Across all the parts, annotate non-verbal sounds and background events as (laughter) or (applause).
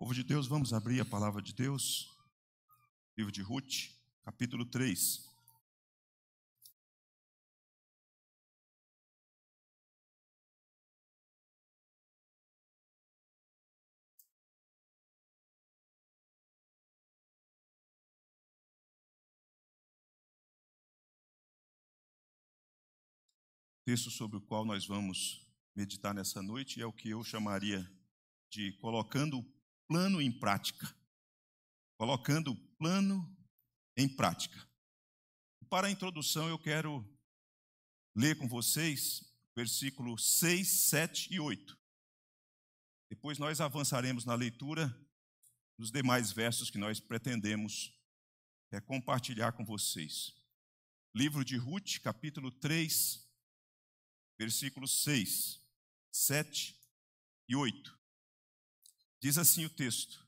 Povo de Deus, vamos abrir a palavra de Deus. Livro de Ruth, capítulo 3. Texto sobre o qual nós vamos meditar nessa noite é o que eu chamaria de colocando o plano em prática. Colocando o plano em prática. Para a introdução, eu quero ler com vocês versículos 6, 7 e 8. Depois nós avançaremos na leitura dos demais versos que nós pretendemos é, compartilhar com vocês. Livro de Ruth, capítulo 3, versículos 6, 7 e 8. Diz assim o texto: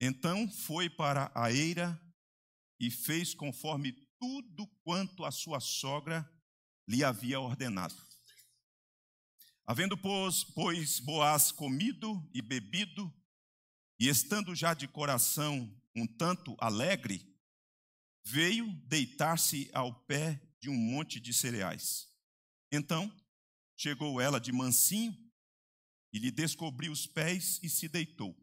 Então foi para a eira e fez conforme tudo quanto a sua sogra lhe havia ordenado. Havendo, pois, pois Boaz comido e bebido, e estando já de coração um tanto alegre, veio deitar-se ao pé de um monte de cereais. Então chegou ela de mansinho e lhe descobriu os pés e se deitou.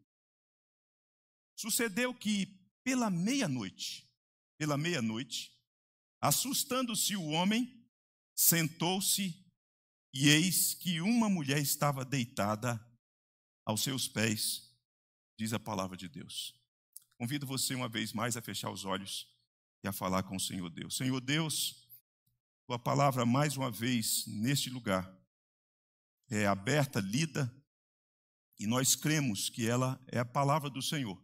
Sucedeu que, pela meia-noite, pela meia-noite, assustando-se o homem, sentou-se e eis que uma mulher estava deitada aos seus pés, diz a palavra de Deus. Convido você uma vez mais a fechar os olhos e a falar com o Senhor Deus. Senhor Deus, tua palavra mais uma vez neste lugar é aberta, lida, e nós cremos que ela é a palavra do Senhor,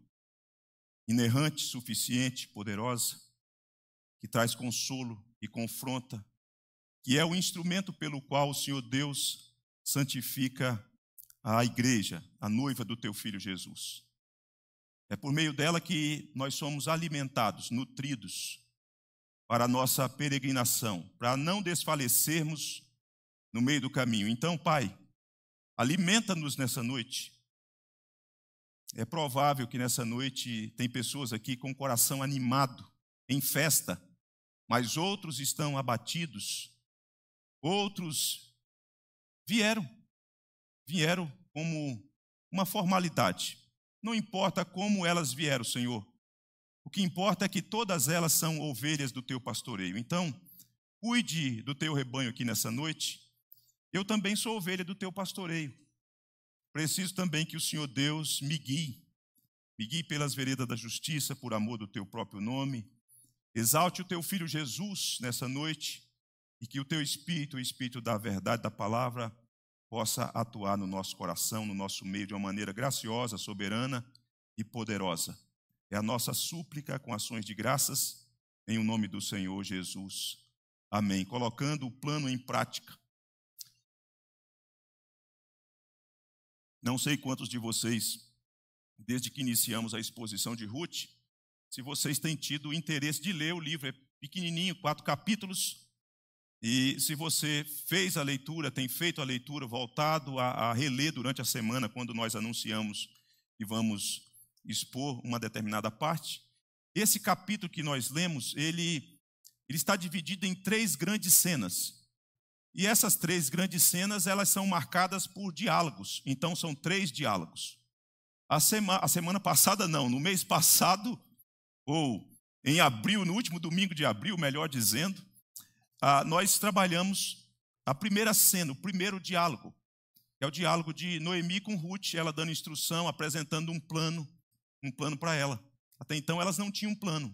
inerrante, suficiente, poderosa, que traz consolo e confronta, que é o instrumento pelo qual o Senhor Deus santifica a igreja, a noiva do teu filho Jesus. É por meio dela que nós somos alimentados, nutridos para a nossa peregrinação, para não desfalecermos no meio do caminho. Então, Pai, Alimenta-nos nessa noite. É provável que nessa noite tem pessoas aqui com o coração animado, em festa, mas outros estão abatidos. Outros vieram, vieram como uma formalidade. Não importa como elas vieram, Senhor. O que importa é que todas elas são ovelhas do teu pastoreio. Então, cuide do teu rebanho aqui nessa noite eu também sou ovelha do teu pastoreio. Preciso também que o Senhor Deus me guie. Me guie pelas veredas da justiça, por amor do teu próprio nome. Exalte o teu filho Jesus nessa noite e que o teu espírito, o espírito da verdade, da palavra, possa atuar no nosso coração, no nosso meio, de uma maneira graciosa, soberana e poderosa. É a nossa súplica com ações de graças, em o nome do Senhor Jesus. Amém. Colocando o plano em prática Não sei quantos de vocês, desde que iniciamos a exposição de Ruth, se vocês têm tido o interesse de ler o livro, é pequenininho, quatro capítulos. E se você fez a leitura, tem feito a leitura, voltado a, a reler durante a semana, quando nós anunciamos que vamos expor uma determinada parte, esse capítulo que nós lemos, ele, ele está dividido em três grandes cenas. E essas três grandes cenas, elas são marcadas por diálogos. Então, são três diálogos. A, a semana passada, não, no mês passado, ou em abril, no último domingo de abril, melhor dizendo, ah, nós trabalhamos a primeira cena, o primeiro diálogo. é o diálogo de Noemi com Ruth, ela dando instrução, apresentando um plano, um plano para ela. Até então, elas não tinham um plano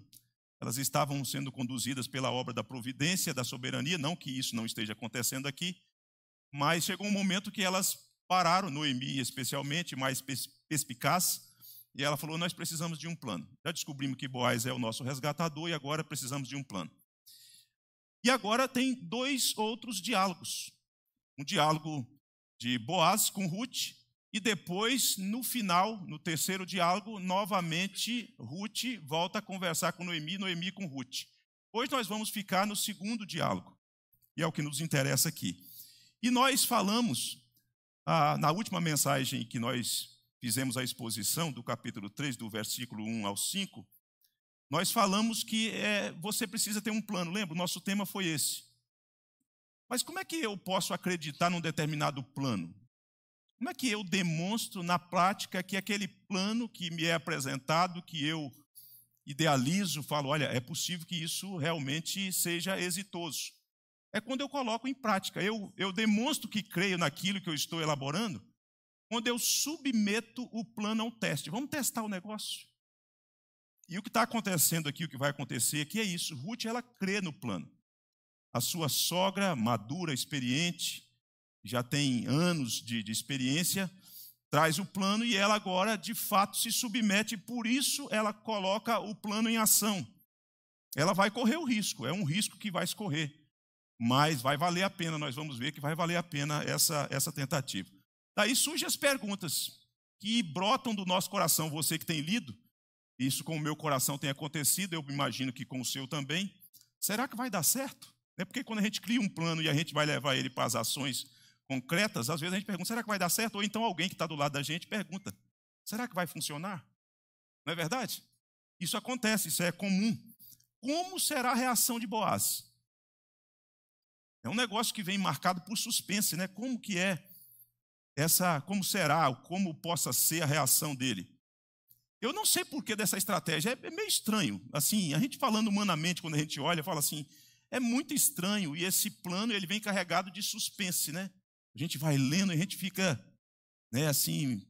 elas estavam sendo conduzidas pela obra da providência, da soberania, não que isso não esteja acontecendo aqui, mas chegou um momento que elas pararam, Noemi especialmente, mais perspicaz, e ela falou: Nós precisamos de um plano. Já descobrimos que Boaz é o nosso resgatador e agora precisamos de um plano. E agora tem dois outros diálogos: um diálogo de Boaz com Ruth e depois, no final, no terceiro diálogo, novamente Ruth volta a conversar com Noemi, Noemi com Ruth. Hoje nós vamos ficar no segundo diálogo, e é o que nos interessa aqui. E nós falamos, ah, na última mensagem que nós fizemos a exposição, do capítulo 3, do versículo 1 ao 5, nós falamos que é, você precisa ter um plano. Lembra? O nosso tema foi esse. Mas como é que eu posso acreditar num determinado plano? Como é que eu demonstro na prática que aquele plano que me é apresentado, que eu idealizo, falo, olha, é possível que isso realmente seja exitoso? É quando eu coloco em prática. Eu, eu demonstro que creio naquilo que eu estou elaborando, quando eu submeto o plano a um teste. Vamos testar o negócio? E o que está acontecendo aqui, o que vai acontecer aqui é isso. Ruth, ela crê no plano. A sua sogra, madura, experiente, já tem anos de, de experiência, traz o plano e ela agora de fato se submete, por isso ela coloca o plano em ação. Ela vai correr o risco, é um risco que vai escorrer, mas vai valer a pena, nós vamos ver que vai valer a pena essa, essa tentativa. Daí surgem as perguntas que brotam do nosso coração, você que tem lido, isso com o meu coração tem acontecido, eu imagino que com o seu também. Será que vai dar certo? É porque quando a gente cria um plano e a gente vai levar ele para as ações concretas, às vezes a gente pergunta: será que vai dar certo? Ou então alguém que está do lado da gente pergunta: será que vai funcionar? Não é verdade? Isso acontece, isso é comum. Como será a reação de Boaz? É um negócio que vem marcado por suspense, né? Como que é essa, como será, como possa ser a reação dele? Eu não sei por que dessa estratégia, é, é meio estranho. Assim, a gente falando humanamente, quando a gente olha, fala assim, é muito estranho, e esse plano ele vem carregado de suspense, né? A gente vai lendo e a gente fica, né, assim,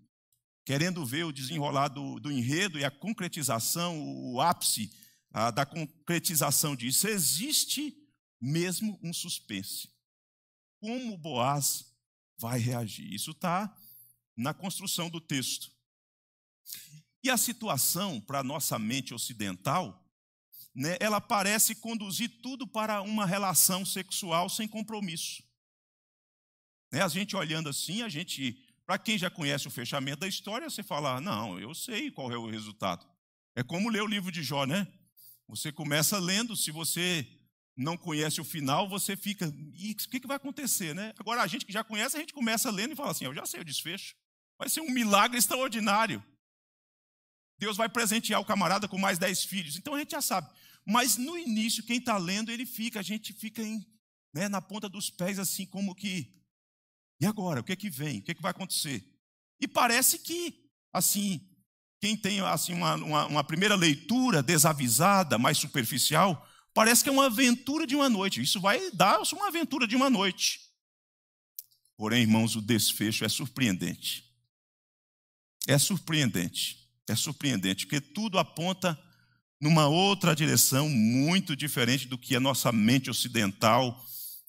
querendo ver o desenrolar do, do enredo e a concretização, o ápice a, da concretização disso. Existe mesmo um suspense. Como Boaz vai reagir? Isso está na construção do texto. E a situação, para a nossa mente ocidental, né, ela parece conduzir tudo para uma relação sexual sem compromisso. Né? A gente olhando assim, a gente, para quem já conhece o fechamento da história, você fala: não, eu sei qual é o resultado. É como ler o livro de Jó, né? Você começa lendo, se você não conhece o final, você fica, e o que, que vai acontecer, né? Agora, a gente que já conhece, a gente começa lendo e fala assim: eu já sei o desfecho. Vai ser um milagre extraordinário. Deus vai presentear o camarada com mais dez filhos. Então a gente já sabe. Mas no início, quem está lendo, ele fica, a gente fica em, né, na ponta dos pés, assim, como que e agora? O que é que vem? O que é que vai acontecer? E parece que, assim, quem tem assim uma, uma, uma primeira leitura desavisada, mais superficial, parece que é uma aventura de uma noite. Isso vai dar uma aventura de uma noite. Porém, irmãos, o desfecho é surpreendente. É surpreendente. É surpreendente, porque tudo aponta numa outra direção muito diferente do que a nossa mente ocidental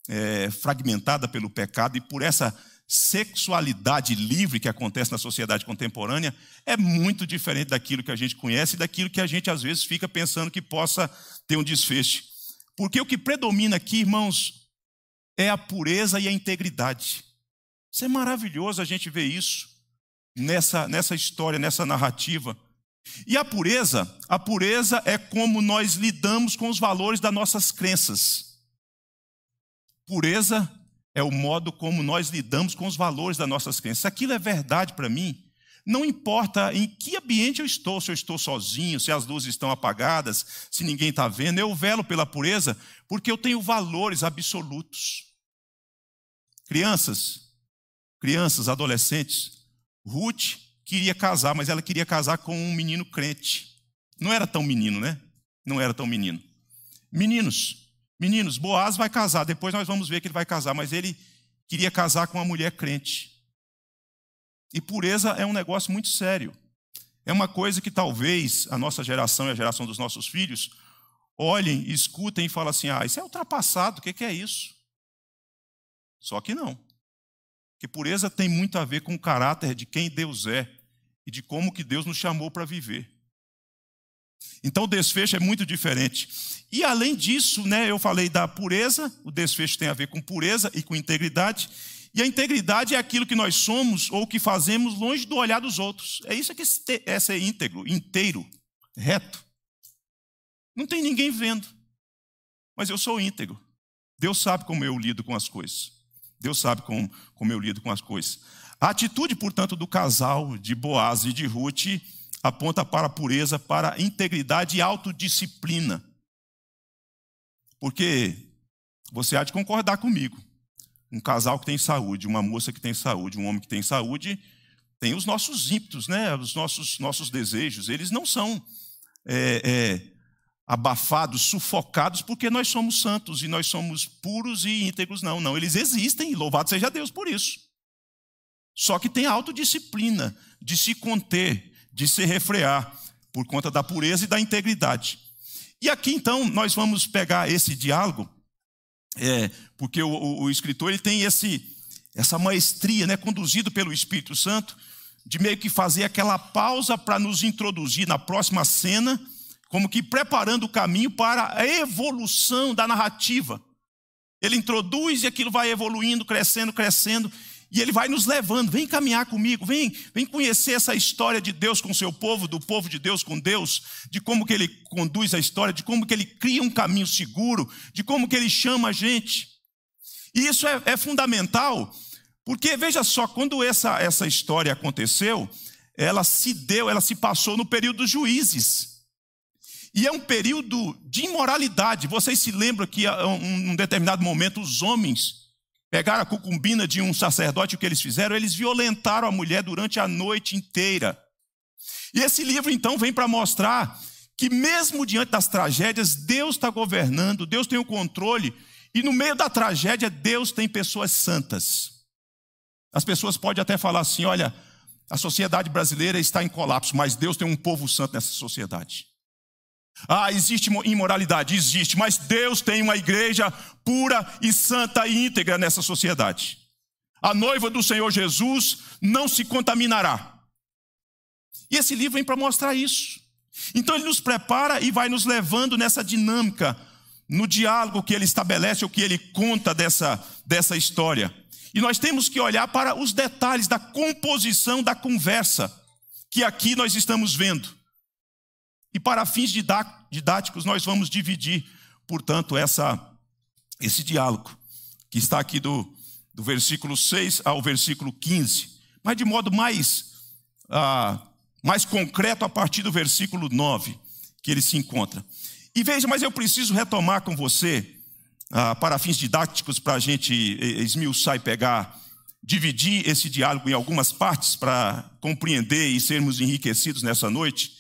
é, fragmentada pelo pecado e por essa sexualidade livre que acontece na sociedade contemporânea, é muito diferente daquilo que a gente conhece e daquilo que a gente às vezes fica pensando que possa ter um desfecho. Porque o que predomina aqui, irmãos, é a pureza e a integridade. Isso é maravilhoso a gente ver isso nessa, nessa história, nessa narrativa. E a pureza, a pureza é como nós lidamos com os valores das nossas crenças. Pureza é o modo como nós lidamos com os valores das nossas crenças. Aquilo é verdade para mim. Não importa em que ambiente eu estou, se eu estou sozinho, se as luzes estão apagadas, se ninguém está vendo, eu velo pela pureza porque eu tenho valores absolutos. Crianças, crianças, adolescentes, Ruth queria casar, mas ela queria casar com um menino crente. Não era tão menino, né? Não era tão menino. Meninos, Meninos, Boaz vai casar, depois nós vamos ver que ele vai casar, mas ele queria casar com uma mulher crente. E pureza é um negócio muito sério. É uma coisa que talvez a nossa geração e a geração dos nossos filhos olhem, escutem e falem assim: ah, isso é ultrapassado, o que é isso? Só que não. Que pureza tem muito a ver com o caráter de quem Deus é e de como que Deus nos chamou para viver. Então o desfecho é muito diferente. E além disso, né, eu falei da pureza, o desfecho tem a ver com pureza e com integridade. E a integridade é aquilo que nós somos ou que fazemos longe do olhar dos outros. É isso que é ser íntegro, inteiro, reto. Não tem ninguém vendo, mas eu sou íntegro. Deus sabe como eu lido com as coisas. Deus sabe como, como eu lido com as coisas. A atitude, portanto, do casal de Boaz e de Ruth aponta para a pureza, para a integridade e autodisciplina. Porque você há de concordar comigo. Um casal que tem saúde, uma moça que tem saúde, um homem que tem saúde, tem os nossos ímpetos, né? os nossos, nossos desejos. Eles não são é, é, abafados, sufocados, porque nós somos santos e nós somos puros e íntegros. Não, não. Eles existem e louvado seja Deus por isso. Só que tem autodisciplina de se conter, de se refrear por conta da pureza e da integridade. E aqui então nós vamos pegar esse diálogo, é, porque o, o, o, escritor ele tem esse, essa maestria, né, conduzido pelo Espírito Santo, de meio que fazer aquela pausa para nos introduzir na próxima cena, como que preparando o caminho para a evolução da narrativa. Ele introduz e aquilo vai evoluindo, crescendo, crescendo. E ele vai nos levando, vem caminhar comigo, vem, vem conhecer essa história de Deus com o seu povo, do povo de Deus com Deus, de como que ele conduz a história, de como que ele cria um caminho seguro, de como que ele chama a gente. E isso é, é fundamental, porque veja só, quando essa, essa história aconteceu, ela se deu, ela se passou no período dos juízes. E é um período de imoralidade. Vocês se lembram que, em um determinado momento, os homens Pegaram a cucumbina de um sacerdote, o que eles fizeram? Eles violentaram a mulher durante a noite inteira. E esse livro, então, vem para mostrar que, mesmo diante das tragédias, Deus está governando, Deus tem o controle, e no meio da tragédia, Deus tem pessoas santas. As pessoas podem até falar assim: olha, a sociedade brasileira está em colapso, mas Deus tem um povo santo nessa sociedade. Ah, existe imoralidade, existe, mas Deus tem uma igreja pura e santa e íntegra nessa sociedade. A noiva do Senhor Jesus não se contaminará. E esse livro vem para mostrar isso. Então ele nos prepara e vai nos levando nessa dinâmica, no diálogo que ele estabelece, o que ele conta dessa, dessa história. E nós temos que olhar para os detalhes da composição da conversa que aqui nós estamos vendo. E para fins didáticos, nós vamos dividir, portanto, essa, esse diálogo, que está aqui do, do versículo 6 ao versículo 15, mas de modo mais, ah, mais concreto a partir do versículo 9, que ele se encontra. E veja, mas eu preciso retomar com você, ah, para fins didáticos, para a gente esmiuçar e pegar, dividir esse diálogo em algumas partes, para compreender e sermos enriquecidos nessa noite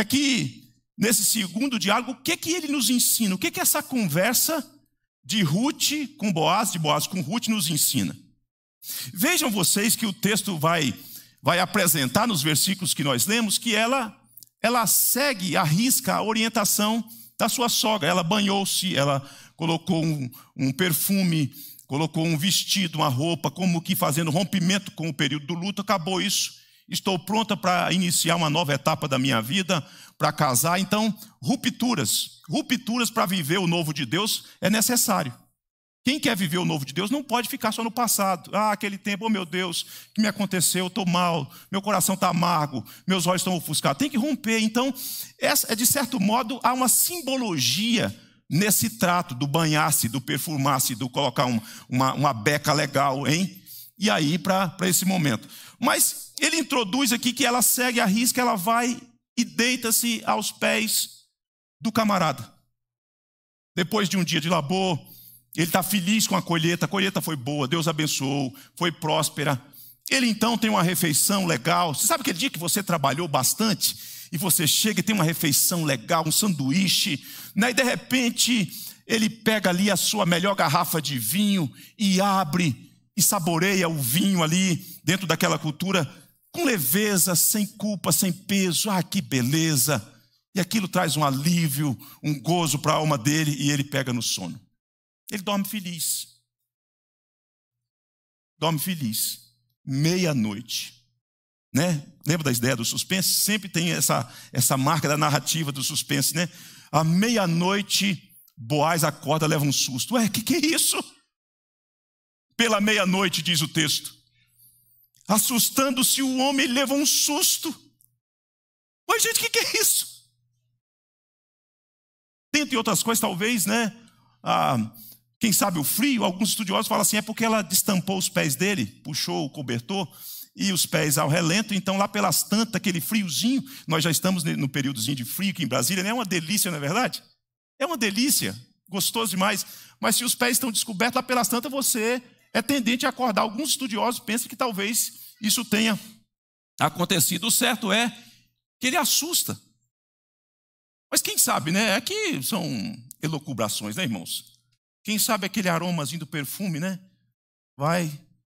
é que, nesse segundo diálogo, o que, que ele nos ensina? O que, que essa conversa de Ruth com Boaz, de Boaz com Ruth, nos ensina? Vejam vocês que o texto vai, vai apresentar nos versículos que nós lemos que ela, ela segue, risca a orientação da sua sogra. Ela banhou-se, ela colocou um, um perfume, colocou um vestido, uma roupa, como que fazendo rompimento com o período do luto, acabou isso estou pronta para iniciar uma nova etapa da minha vida, para casar. Então, rupturas, rupturas para viver o novo de Deus é necessário. Quem quer viver o novo de Deus não pode ficar só no passado. Ah, aquele tempo, oh meu Deus, o que me aconteceu? Eu estou mal, meu coração está amargo, meus olhos estão ofuscados. Tem que romper. Então, essa, é, de certo modo, há uma simbologia nesse trato do banhar-se, do perfumar-se, do colocar um, uma, uma beca legal, hein? E aí, para esse momento. Mas ele introduz aqui que ela segue a risca, ela vai e deita-se aos pés do camarada. Depois de um dia de labor, ele está feliz com a colheita, a colheita foi boa, Deus abençoou, foi próspera. Ele então tem uma refeição legal. Você sabe aquele dia que você trabalhou bastante e você chega e tem uma refeição legal, um sanduíche, né? e de repente ele pega ali a sua melhor garrafa de vinho e abre e saboreia o vinho ali dentro daquela cultura com leveza, sem culpa, sem peso. Ah, que beleza! E aquilo traz um alívio, um gozo para a alma dele e ele pega no sono. Ele dorme feliz. Dorme feliz. Meia-noite. Né? Lembra da ideia do suspense? Sempre tem essa, essa marca da narrativa do suspense, né? À meia-noite, Boaz acorda, leva um susto. Ué, o que, que é isso? Pela meia-noite, diz o texto. Assustando-se o homem, ele levou um susto. Mas, gente, o que, é isso? Dentre outras coisas, talvez, né? Ah, quem sabe o frio, alguns estudiosos falam assim, é porque ela destampou os pés dele, puxou o cobertor e os pés ao relento, então lá pelas tantas, aquele friozinho, nós já estamos no períodozinho de frio aqui em Brasília, né? é uma delícia, não é verdade? É uma delícia, gostoso demais, mas se os pés estão descobertos, lá pelas tantas você é tendente a acordar. Alguns estudiosos pensam que talvez isso tenha acontecido. O certo é que ele assusta. Mas quem sabe, né? É que são elocubrações, né, irmãos? Quem sabe aquele aromazinho do perfume, né? Vai.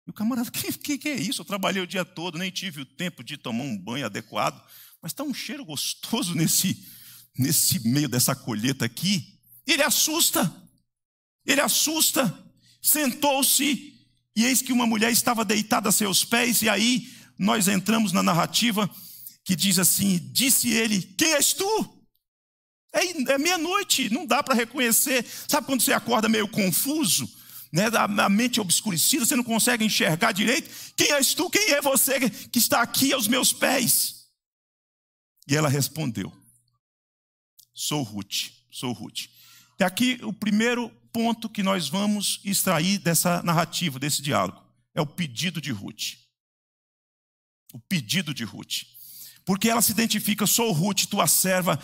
E o camarada, o (laughs) que, que, que, é isso? Eu trabalhei o dia todo, nem tive o tempo de tomar um banho adequado, mas está um cheiro gostoso (laughs) nesse, nesse meio dessa colheita aqui. Ele assusta. Ele assusta. Sentou-se e eis que uma mulher estava deitada a seus pés, e aí nós entramos na narrativa que diz assim: Disse ele, quem és tu? É, é meia-noite, não dá para reconhecer. Sabe quando você acorda meio confuso, né? a, a mente obscurecida, você não consegue enxergar direito? Quem és tu? Quem é você que está aqui aos meus pés? E ela respondeu: Sou Ruth, sou Ruth. E aqui o primeiro ponto que nós vamos extrair dessa narrativa, desse diálogo. É o pedido de Ruth. O pedido de Ruth. Porque ela se identifica, sou Ruth, tua serva,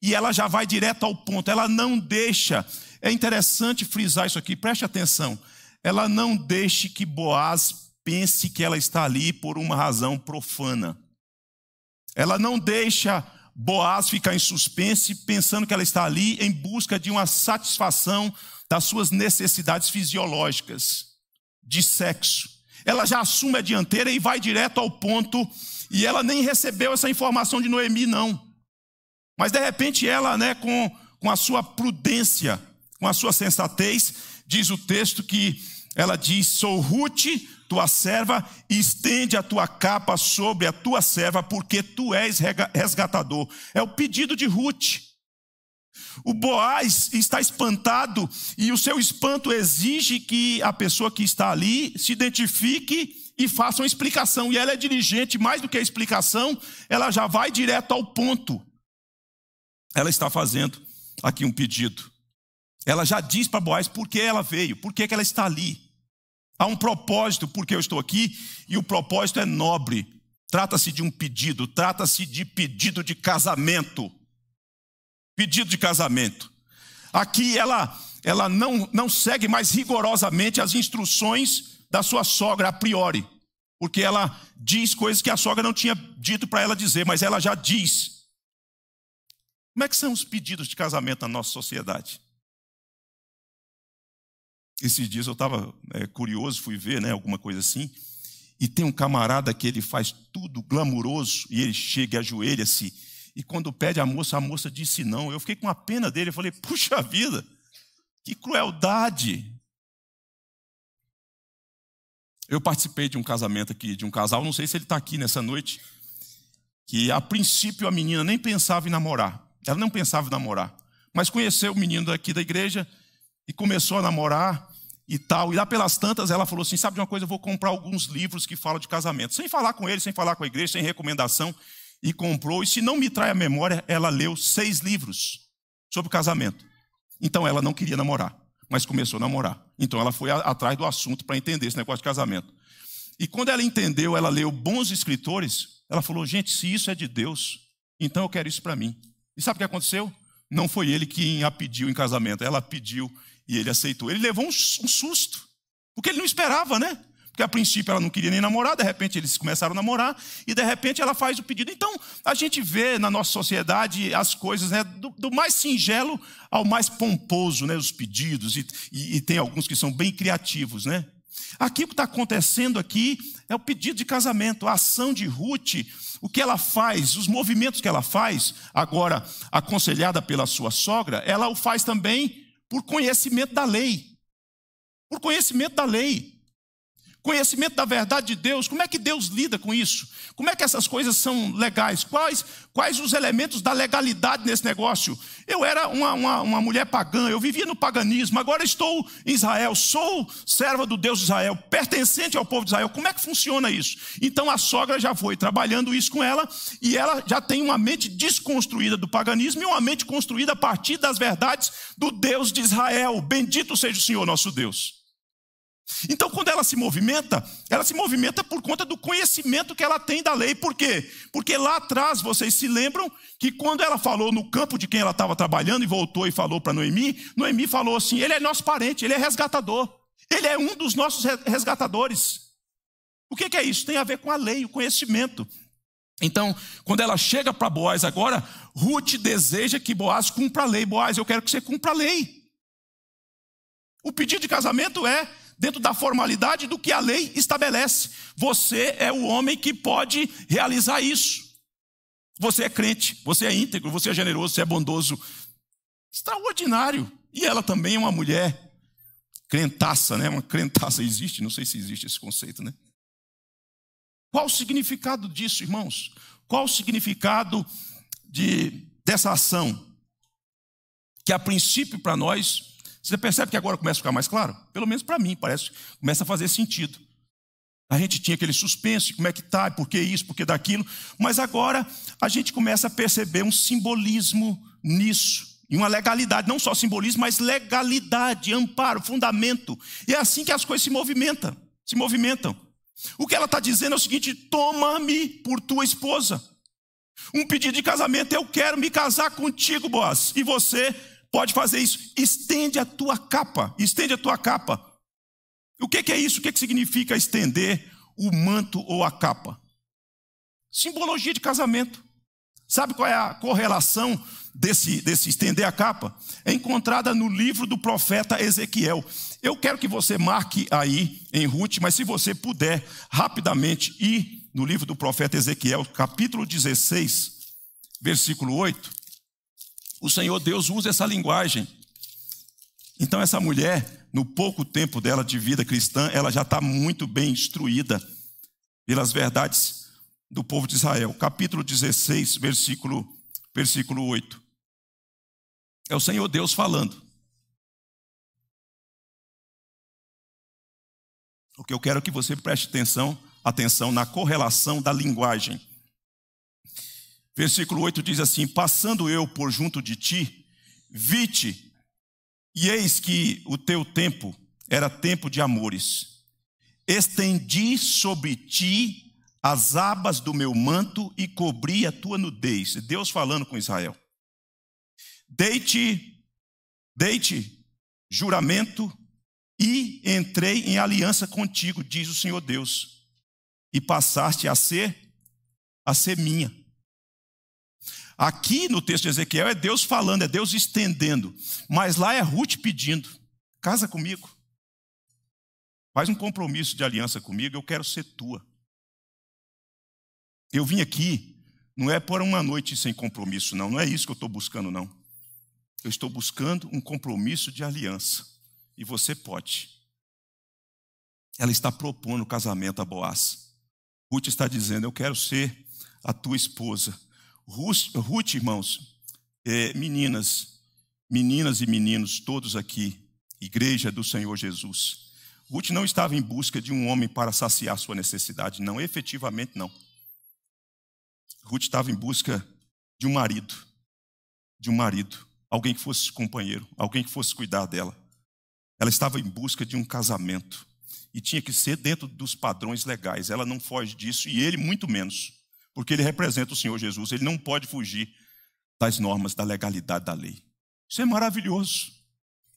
e ela já vai direto ao ponto, ela não deixa. É interessante frisar isso aqui, preste atenção. Ela não deixe que Boaz pense que ela está ali por uma razão profana. Ela não deixa Boaz ficar em suspense, pensando que ela está ali em busca de uma satisfação das suas necessidades fisiológicas de sexo. Ela já assume a dianteira e vai direto ao ponto, e ela nem recebeu essa informação de Noemi, não. Mas de repente ela, né, com, com a sua prudência, com a sua sensatez, diz o texto que ela diz: Sou Ruth, tua serva, estende a tua capa sobre a tua serva, porque tu és resgatador. É o pedido de Ruth. O Boaz está espantado e o seu espanto exige que a pessoa que está ali se identifique e faça uma explicação. E ela é dirigente, mais do que a explicação, ela já vai direto ao ponto. Ela está fazendo aqui um pedido. Ela já diz para Boaz por que ela veio, por que, ela está ali. Há um propósito por que eu estou aqui e o propósito é nobre. Trata-se de um pedido, trata-se de pedido de casamento pedido de casamento. Aqui ela, ela não, não segue mais rigorosamente as instruções da sua sogra a priori, porque ela diz coisas que a sogra não tinha dito para ela dizer, mas ela já diz. Como é que são os pedidos de casamento na nossa sociedade? Esses dias eu estava é, curioso, fui ver né, alguma coisa assim, e tem um camarada que ele faz tudo glamuroso, e ele chega, ajoelha-se, e quando pede a moça, a moça disse não. Eu fiquei com a pena dele. Eu falei, puxa vida, que crueldade. Eu participei de um casamento aqui, de um casal, não sei se ele está aqui nessa noite, que a princípio a menina nem pensava em namorar. Ela não pensava em namorar. Mas conheceu o menino aqui da igreja e começou a namorar e tal. E lá pelas tantas ela falou assim: sabe de uma coisa, eu vou comprar alguns livros que falam de casamento. Sem falar com ele, sem falar com a igreja, sem recomendação e comprou, e se não me trai a memória, ela leu seis livros sobre casamento. Então ela não queria namorar, mas começou a namorar. Então ela foi atrás do assunto para entender esse negócio de casamento. E quando ela entendeu, ela leu bons escritores, ela falou: gente, se isso é de Deus, então eu quero isso para mim. E sabe o que aconteceu? Não foi ele quem a pediu em casamento, ela pediu e ele aceitou. Ele levou um, susto, porque ele não esperava, né? Porque a princípio ela não queria nem namorar, de repente eles começaram a namorar, e de repente ela faz o pedido. Então, a gente vê na nossa sociedade as coisas né, do, do mais singelo ao mais pomposo, né, os pedidos, e, e, e tem alguns que são bem criativos. Né? Aqui o que está acontecendo aqui é o pedido de casamento, a ação de Ruth, o que ela faz, os movimentos que ela faz, agora aconselhada pela sua sogra, ela o faz também por conhecimento da lei. Por conhecimento da lei. Conhecimento da verdade de Deus, como é que Deus lida com isso? Como é que essas coisas são legais? Quais, quais os elementos da legalidade nesse negócio? Eu era uma, uma, uma mulher pagã, eu vivia no paganismo, agora estou em Israel, sou serva do Deus de Israel, pertencente ao povo de Israel. Como é que funciona isso? Então a sogra já foi trabalhando isso com ela e ela já tem uma mente desconstruída do paganismo e uma mente construída a partir das verdades do Deus de Israel. Bendito seja o Senhor nosso Deus. Então, quando ela se movimenta, ela se movimenta por conta do conhecimento que ela tem da lei. Por quê? Porque lá atrás, vocês se lembram que quando ela falou no campo de quem ela estava trabalhando e voltou e falou para Noemi, Noemi falou assim: Ele é nosso parente, ele é resgatador, ele é um dos nossos resgatadores. O que, que é isso? Tem a ver com a lei, o conhecimento. Então, quando ela chega para Boaz agora, Ruth deseja que Boaz cumpra a lei. Boaz, eu quero que você cumpra a lei. O pedido de casamento é dentro da formalidade do que a lei estabelece. Você é o homem que pode realizar isso. Você é crente, você é íntegro, você é generoso, você é bondoso. Extraordinário. E ela também é uma mulher crentaça, né? Uma crentaça existe, não sei se existe esse conceito, né? Qual o significado disso, irmãos? Qual o significado de, dessa ação? Que a princípio para nós você percebe que agora começa a ficar mais claro? Pelo menos para mim, parece, começa a fazer sentido. A gente tinha aquele suspense, como é que tá, por que isso, por que daquilo, mas agora a gente começa a perceber um simbolismo nisso, e uma legalidade, não só simbolismo, mas legalidade, amparo, fundamento. E é assim que as coisas se movimentam, se movimentam. O que ela está dizendo é o seguinte: toma-me por tua esposa. Um pedido de casamento, eu quero me casar contigo, Boaz. E você pode fazer isso. Estende a tua capa, estende a tua capa. O que, é isso? O que, que significa estender o manto ou a capa? Simbologia de casamento. Sabe qual é a correlação desse, desse estender a capa? É encontrada no livro do profeta Ezequiel. Eu quero que você marque aí em Ruth, mas se você puder rapidamente ir no livro do profeta Ezequiel, capítulo 16, versículo 8 o Senhor Deus usa essa linguagem. Então, essa mulher, no pouco tempo dela de vida cristã, ela já está muito bem instruída pelas verdades do povo de Israel. Capítulo 16, versículo, versículo 8. É o Senhor Deus falando. O que eu quero é que você preste atenção, atenção na correlação da linguagem Versículo 8 diz assim: Passando eu por junto de ti, vi-te, e eis que o teu tempo era tempo de amores. Estendi sobre ti as abas do meu manto e cobri a tua nudez. Deus falando com Israel. Dei-te, dei-te juramento e entrei em aliança contigo, diz o Senhor Deus, e passaste a ser, a ser minha. Aqui no texto de Ezequiel é Deus falando, é Deus estendendo. Mas lá é Ruth pedindo: casa comigo. Faz um compromisso de aliança comigo, eu quero ser tua. Eu vim aqui, não é por uma noite sem compromisso, não. Não é isso que eu estou buscando, não. Eu estou buscando um compromisso de aliança. E você pode. Ela está propondo o casamento a Boaz. Ruth está dizendo: Eu quero ser a tua esposa. Ruth, irmãos, é, meninas, meninas e meninos, todos aqui, igreja do Senhor Jesus. Ruth não estava em busca de um homem para saciar sua necessidade, não, efetivamente não. Ruth estava em busca de um marido, de um marido, alguém que fosse companheiro, alguém que fosse cuidar dela. Ela estava em busca de um casamento e tinha que ser dentro dos padrões legais. Ela não foge disso e ele muito menos porque ele representa o Senhor Jesus, ele não pode fugir das normas da legalidade da lei. Isso é maravilhoso.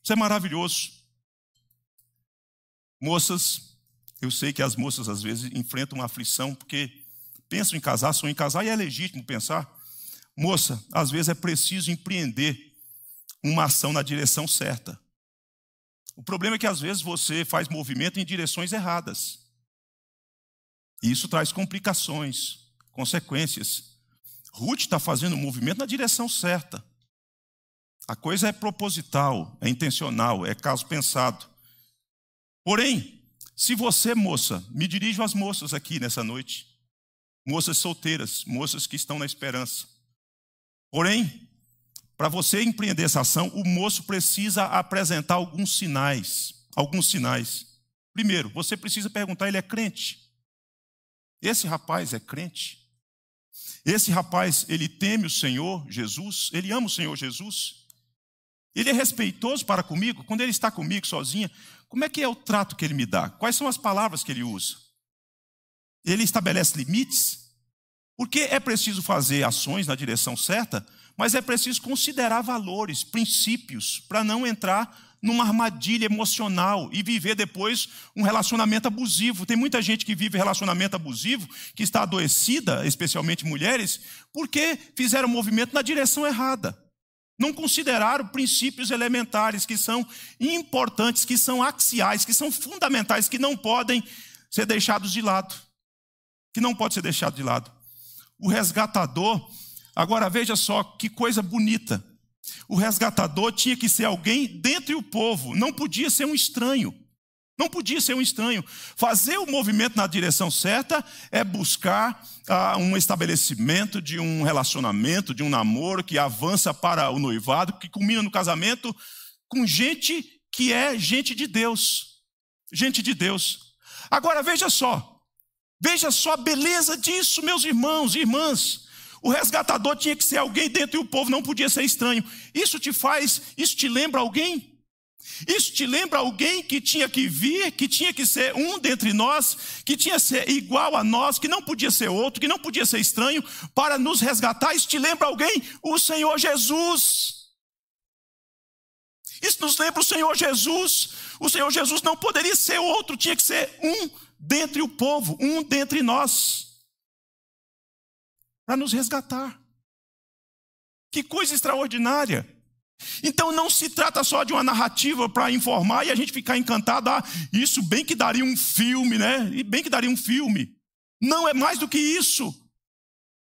Isso é maravilhoso. Moças, eu sei que as moças às vezes enfrentam uma aflição porque pensam em casar, são em casar e é legítimo pensar. Moça, às vezes é preciso empreender uma ação na direção certa. O problema é que às vezes você faz movimento em direções erradas. E isso traz complicações consequências. Ruth está fazendo um movimento na direção certa. A coisa é proposital, é intencional, é caso pensado. Porém, se você, moça, me dirijo às moças aqui nessa noite, moças solteiras, moças que estão na esperança. Porém, para você empreender essa ação, o moço precisa apresentar alguns sinais. Alguns sinais. Primeiro, você precisa perguntar: ele é crente? Esse rapaz é crente? Esse rapaz, ele teme o Senhor Jesus, ele ama o Senhor Jesus. Ele é respeitoso para comigo, quando ele está comigo sozinha, como é que é o trato que ele me dá? Quais são as palavras que ele usa? Ele estabelece limites? Porque é preciso fazer ações na direção certa, mas é preciso considerar valores, princípios, para não entrar numa armadilha emocional e viver depois um relacionamento abusivo. Tem muita gente que vive relacionamento abusivo, que está adoecida, especialmente mulheres, porque fizeram movimento na direção errada. Não consideraram princípios elementares que são importantes, que são axiais, que são fundamentais, que não podem ser deixados de lado. Que não pode ser deixado de lado. O resgatador, agora veja só que coisa bonita o resgatador tinha que ser alguém dentre o povo, não podia ser um estranho. Não podia ser um estranho. Fazer o movimento na direção certa é buscar ah, um estabelecimento de um relacionamento, de um namoro que avança para o noivado, que culmina no casamento, com gente que é gente de Deus. Gente de Deus. Agora veja só, veja só a beleza disso, meus irmãos e irmãs. O resgatador tinha que ser alguém dentro e o povo não podia ser estranho. Isso te faz, isso te lembra alguém? Isso te lembra alguém que tinha que vir, que tinha que ser um dentre nós, que tinha que ser igual a nós, que não podia ser outro, que não podia ser estranho, para nos resgatar. Isso te lembra alguém? O Senhor Jesus. Isso nos lembra o Senhor Jesus. O Senhor Jesus não poderia ser outro, tinha que ser um dentre o povo, um dentre nós para nos resgatar. Que coisa extraordinária! Então não se trata só de uma narrativa para informar e a gente ficar encantado, ah, isso bem que daria um filme, né? E bem que daria um filme. Não é mais do que isso.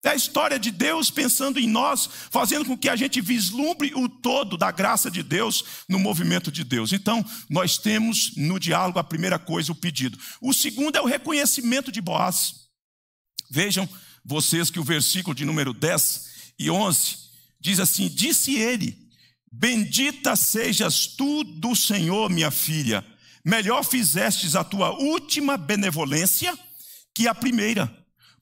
É a história de Deus pensando em nós, fazendo com que a gente vislumbre o todo da graça de Deus no movimento de Deus. Então, nós temos no diálogo a primeira coisa, o pedido. O segundo é o reconhecimento de Boaz. Vejam vocês que o versículo de número 10 e 11 diz assim: Disse ele: Bendita sejas tu do Senhor, minha filha. Melhor fizestes a tua última benevolência que a primeira,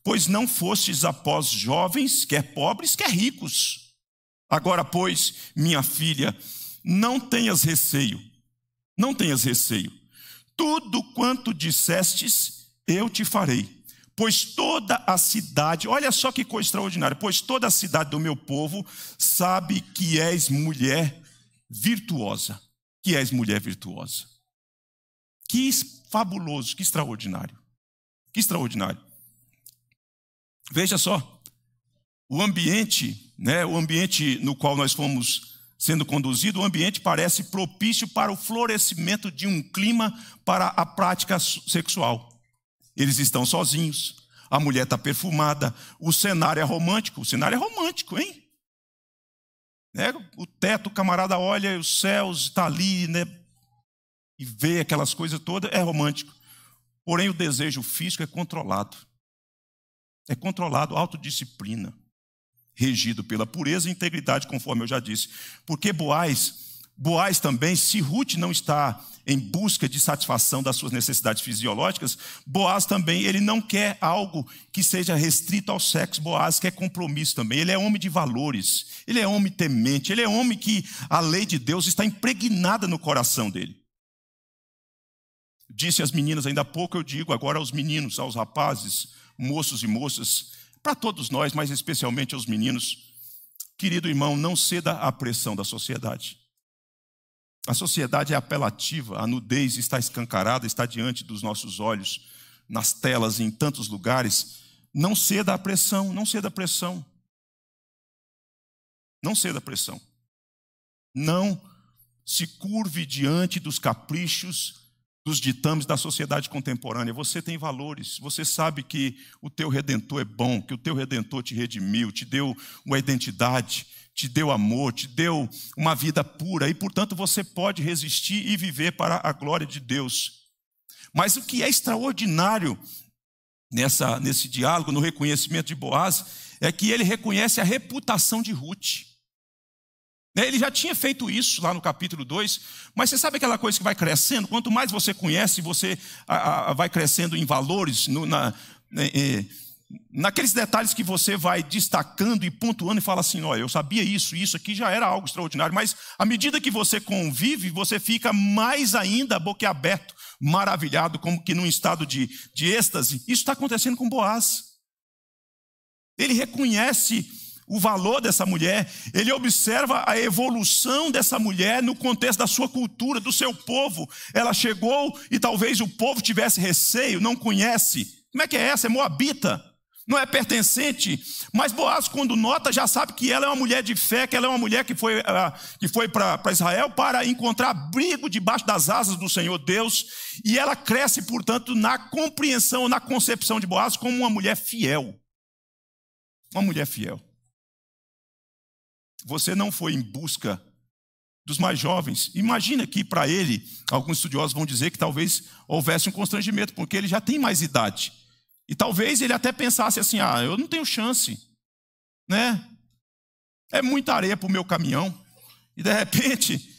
pois não fostes após jovens, quer pobres, quer ricos. Agora, pois, minha filha, não tenhas receio, não tenhas receio. Tudo quanto dissestes, eu te farei Pois toda a cidade, olha só que coisa extraordinária, pois toda a cidade do meu povo sabe que és mulher virtuosa, que és mulher virtuosa. Que fabuloso, que extraordinário. Que extraordinário. Veja só, o ambiente, né, o ambiente no qual nós fomos sendo conduzido, o ambiente parece propício para o florescimento de um clima para a prática sexual. Eles estão sozinhos. A mulher está perfumada. O cenário é romântico. O cenário é romântico, hein? Né? O teto, o camarada olha, os céus, está ali, né? E vê aquelas coisas todas. É romântico. Porém, o desejo físico é controlado. É controlado, autodisciplina. Regido pela pureza e integridade, conforme eu já disse. Porque Boaz Boaz também, se Ruth não está em busca de satisfação das suas necessidades fisiológicas, Boaz também, ele não quer algo que seja restrito ao sexo. Boaz quer compromisso também. Ele é homem de valores, ele é homem temente, ele é homem que a lei de Deus está impregnada no coração dele. Disse às meninas ainda há pouco, eu digo agora aos meninos, aos rapazes, moços e moças, para todos nós, mas especialmente aos meninos. Querido irmão, não ceda à pressão da sociedade. A sociedade é apelativa, a nudez está escancarada, está diante dos nossos olhos, nas telas, em tantos lugares. Não ceda à pressão, não ceda à pressão. Não ceda à pressão. Não se curve diante dos caprichos, dos ditames da sociedade contemporânea. Você tem valores, você sabe que o teu redentor é bom, que o teu redentor te redimiu, te deu uma identidade, te deu amor, te deu uma vida pura e, portanto, você pode resistir e viver para a glória de Deus. Mas o que é extraordinário nessa, nesse diálogo, no reconhecimento de Boaz, é que ele reconhece a reputação de Ruth. Né, ele já tinha feito isso lá no capítulo 2, mas você sabe aquela coisa que vai crescendo? Quanto mais você conhece, você vai crescendo em valores, no, na, né, eh, naqueles detalhes que você vai destacando e pontuando e fala assim: olha, eu sabia isso, isso aqui já era algo extraordinário, mas à medida que você convive, você fica mais ainda boquiaberto, maravilhado, como que num estado de, de êxtase. Isso está acontecendo com Boaz. Ele reconhece o valor dessa mulher, ele observa a evolução dessa mulher no contexto da sua cultura, do seu povo. Ela chegou e talvez o povo tivesse receio, não conhece. Como é que é essa? É moabita não é pertencente, mas Boaz, quando nota, já sabe que ela é uma mulher de fé, que ela é uma mulher que foi, ah, que foi para Israel para encontrar abrigo debaixo das asas do Senhor Deus, e ela cresce, portanto, na compreensão, na concepção de Boaz como uma mulher fiel. Uma mulher fiel. Você não foi em busca dos mais jovens. Imagina que para ele, alguns estudiosos vão dizer que talvez houvesse um constrangimento, porque ele já tem mais idade. E talvez ele até pensasse assim: ah, eu não tenho chance, né? É muita areia para o meu caminhão. E de repente,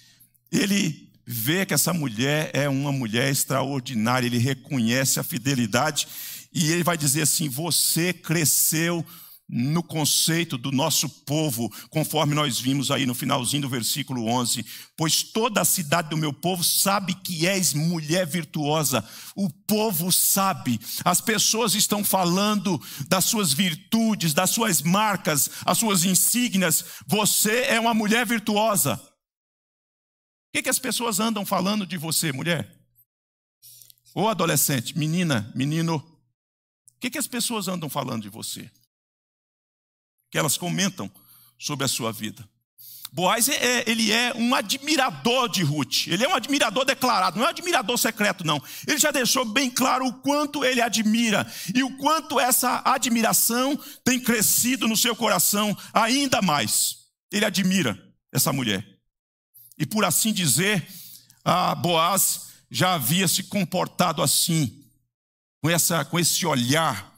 ele vê que essa mulher é uma mulher extraordinária, ele reconhece a fidelidade e ele vai dizer assim: Você cresceu no conceito do nosso povo, conforme nós vimos aí no finalzinho do versículo 11. Pois toda a cidade do meu povo sabe que és mulher virtuosa. O povo sabe. As pessoas estão falando das suas virtudes, das suas marcas, as suas insígnias. Você é uma mulher virtuosa. O que, que as pessoas andam falando de você, mulher? Ou adolescente, menina, menino? O que, que as pessoas andam falando de você? que elas comentam sobre a sua vida. Boaz, é, é, ele é um admirador de Ruth. Ele é um admirador declarado, não é um admirador secreto, não. Ele já deixou bem claro o quanto ele admira e o quanto essa admiração tem crescido no seu coração ainda mais. Ele admira essa mulher. E por assim dizer, a Boaz já havia se comportado assim, com, essa, com esse olhar,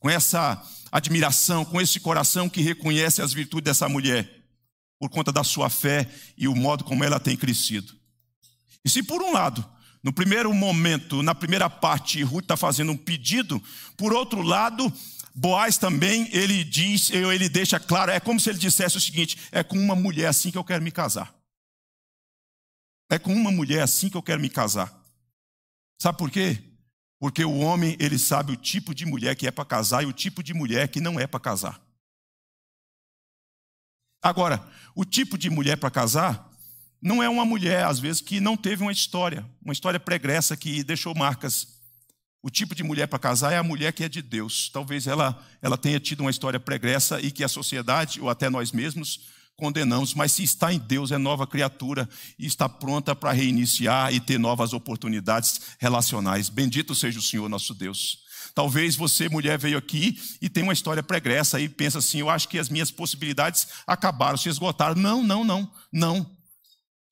com essa admiração, com esse coração que reconhece as virtudes dessa mulher, por conta da sua fé e o modo como ela tem crescido. E se por um lado, no primeiro momento, na primeira parte, Ruth está fazendo um pedido, por outro lado, Boaz também, ele diz, ele deixa claro, é como se ele dissesse o seguinte: é com uma mulher assim que eu quero me casar. É com uma mulher assim que eu quero me casar. Sabe por quê? Porque o homem, ele sabe o tipo de mulher que é para casar e o tipo de mulher que não é para casar. Agora, o tipo de mulher para casar não é uma mulher, às vezes, que não teve uma história, uma história pregressa que deixou marcas. O tipo de mulher para casar é a mulher que é de Deus. Talvez ela, ela tenha tido uma história pregressa e que a sociedade, ou até nós mesmos, condenamos, mas se está em Deus, é nova criatura e está pronta para reiniciar e ter novas oportunidades relacionais. Bendito seja o Senhor nosso Deus. Talvez você, mulher, veio aqui e tem uma história pregressa e pensa assim: eu acho que as minhas possibilidades acabaram, se esgotaram. Não, não, não, não.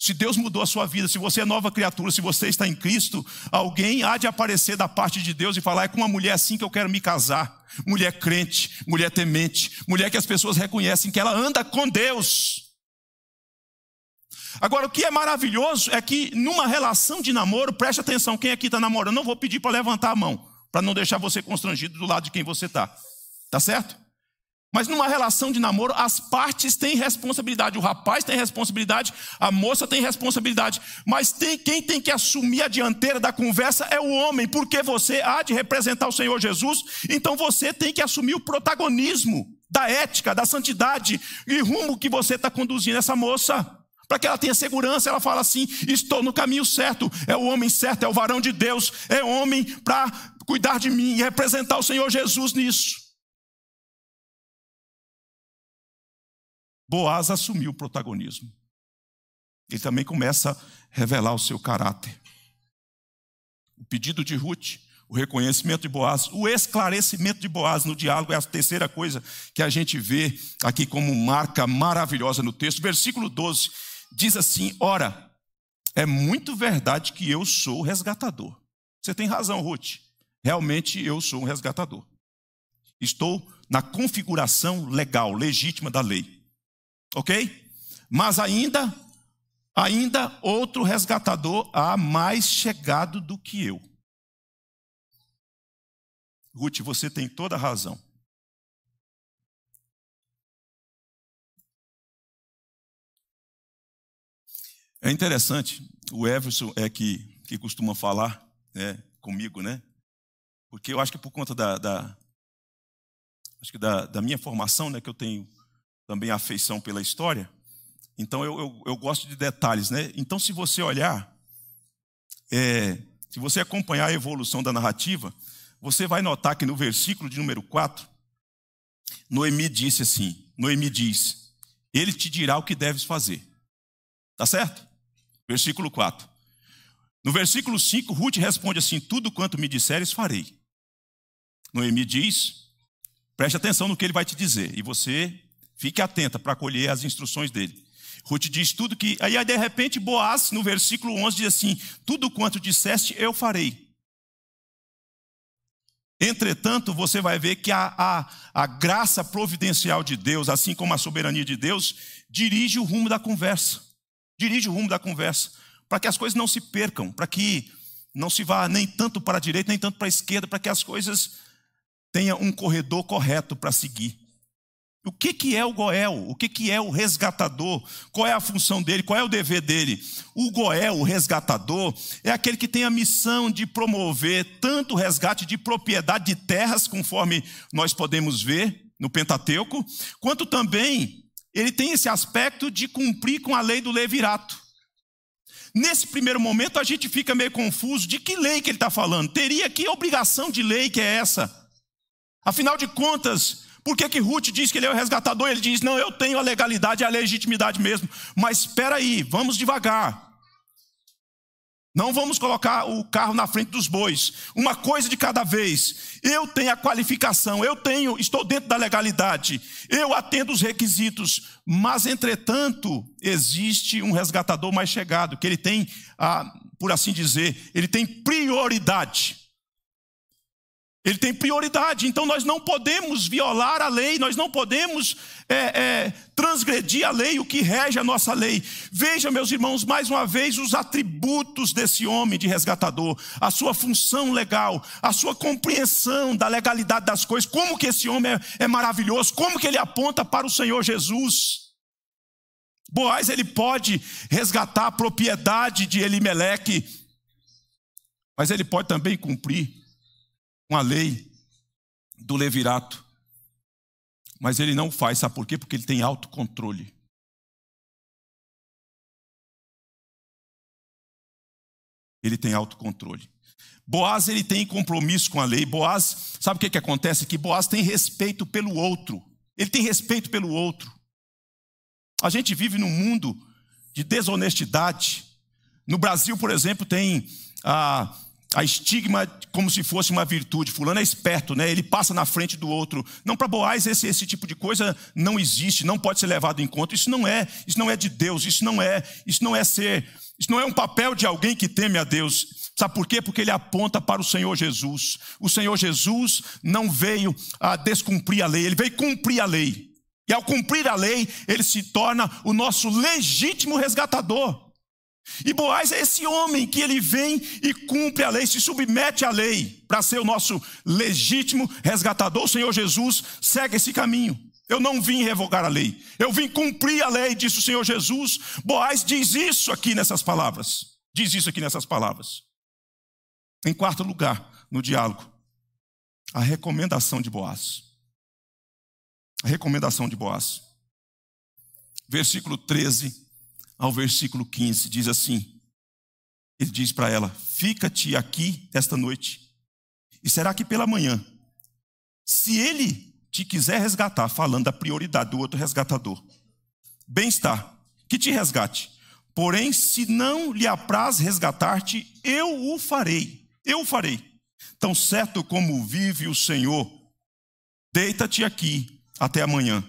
Se Deus mudou a sua vida, se você é nova criatura, se você está em Cristo, alguém há de aparecer da parte de Deus e falar: é com uma mulher assim que eu quero me casar. Mulher crente, mulher temente, mulher que as pessoas reconhecem que ela anda com Deus. Agora, o que é maravilhoso é que numa relação de namoro, preste atenção: quem aqui está namorando, não vou pedir para levantar a mão, para não deixar você constrangido do lado de quem você está. Tá certo? Mas numa relação de namoro, as partes têm responsabilidade. O rapaz tem responsabilidade, a moça tem responsabilidade. Mas tem, quem tem que assumir a dianteira da conversa é o homem, porque você há de representar o Senhor Jesus, então você tem que assumir o protagonismo da ética, da santidade e rumo que você está conduzindo essa moça. Para que ela tenha segurança, ela fala assim: estou no caminho certo, é o homem certo, é o varão de Deus, é homem para cuidar de mim e representar o Senhor Jesus nisso. Boaz assumiu o protagonismo. Ele também começa a revelar o seu caráter. O pedido de Ruth, o reconhecimento de Boaz, o esclarecimento de Boaz no diálogo é a terceira coisa que a gente vê aqui como marca maravilhosa no texto. Versículo 12 diz assim: Ora, é muito verdade que eu sou resgatador. Você tem razão, Ruth. Realmente eu sou um resgatador. Estou na configuração legal, legítima da lei. Ok? Mas ainda, ainda outro resgatador há mais chegado do que eu. Ruth, você tem toda a razão. É interessante, o Everson é que, que costuma falar né, comigo, né? Porque eu acho que por conta da, da acho que da, da minha formação, né, que eu tenho também a afeição pela história. Então eu, eu, eu gosto de detalhes, né? Então, se você olhar, é, se você acompanhar a evolução da narrativa, você vai notar que no versículo de número 4, Noemi disse assim: Noemi diz, ele te dirá o que deves fazer. Tá certo? Versículo 4. No versículo 5, Ruth responde assim: Tudo quanto me disseres, farei. Noemi diz: Preste atenção no que ele vai te dizer, e você Fique atenta para acolher as instruções dele. Ruth diz tudo que. Aí, de repente, Boaz, no versículo 11, diz assim: Tudo quanto disseste, eu farei. Entretanto, você vai ver que a, a, a graça providencial de Deus, assim como a soberania de Deus, dirige o rumo da conversa. Dirige o rumo da conversa. Para que as coisas não se percam, para que não se vá nem tanto para a direita, nem tanto para a esquerda, para que as coisas tenham um corredor correto para seguir. O que, que é o Goel? O que, que é o resgatador? Qual é a função dele? Qual é o dever dele? O Goel, o resgatador, é aquele que tem a missão de promover tanto o resgate de propriedade de terras, conforme nós podemos ver no Pentateuco, quanto também ele tem esse aspecto de cumprir com a lei do levirato. Nesse primeiro momento a gente fica meio confuso de que lei que ele está falando. Teria que obrigação de lei que é essa? Afinal de contas, por que, que Ruth diz que ele é o resgatador? Ele diz: Não, eu tenho a legalidade e a legitimidade mesmo. Mas espera aí, vamos devagar. Não vamos colocar o carro na frente dos bois. Uma coisa de cada vez. Eu tenho a qualificação, eu tenho, estou dentro da legalidade, eu atendo os requisitos, mas entretanto existe um resgatador mais chegado que ele tem, ah, por assim dizer, ele tem prioridade. Ele tem prioridade, então nós não podemos violar a lei, nós não podemos é, é, transgredir a lei, o que rege a nossa lei. Veja, meus irmãos, mais uma vez os atributos desse homem de resgatador, a sua função legal, a sua compreensão da legalidade das coisas, como que esse homem é, é maravilhoso, como que ele aponta para o Senhor Jesus. Boaz, ele pode resgatar a propriedade de Elimeleque, mas ele pode também cumprir com a lei do levirato. Mas ele não faz, sabe por quê? Porque ele tem autocontrole. Ele tem autocontrole. Boaz ele tem compromisso com a lei. Boaz, sabe o que, que acontece? Que Boaz tem respeito pelo outro. Ele tem respeito pelo outro. A gente vive num mundo de desonestidade. No Brasil, por exemplo, tem ah, a estigma como se fosse uma virtude. Fulano é esperto, né? Ele passa na frente do outro. Não para Boaz esse, esse tipo de coisa não existe, não pode ser levado em conta. Isso não é, isso não é de Deus, isso não é, isso não é ser, isso não é um papel de alguém que teme a Deus. Sabe por quê? Porque ele aponta para o Senhor Jesus. O Senhor Jesus não veio a descumprir a lei, ele veio cumprir a lei. E ao cumprir a lei, ele se torna o nosso legítimo resgatador. E Boaz é esse homem que ele vem e cumpre a lei, se submete à lei para ser o nosso legítimo resgatador. O Senhor Jesus segue esse caminho. Eu não vim revogar a lei, eu vim cumprir a lei, disse o Senhor Jesus. Boaz diz isso aqui nessas palavras. Diz isso aqui nessas palavras. Em quarto lugar, no diálogo, a recomendação de Boaz. A recomendação de Boaz. Versículo 13 ao versículo 15, diz assim: Ele diz para ela: Fica-te aqui esta noite, e será que pela manhã, se ele te quiser resgatar, falando da prioridade do outro resgatador, bem-estar, que te resgate. Porém, se não lhe apraz resgatar-te, eu o farei, eu o farei. Tão certo como vive o Senhor, deita-te aqui até amanhã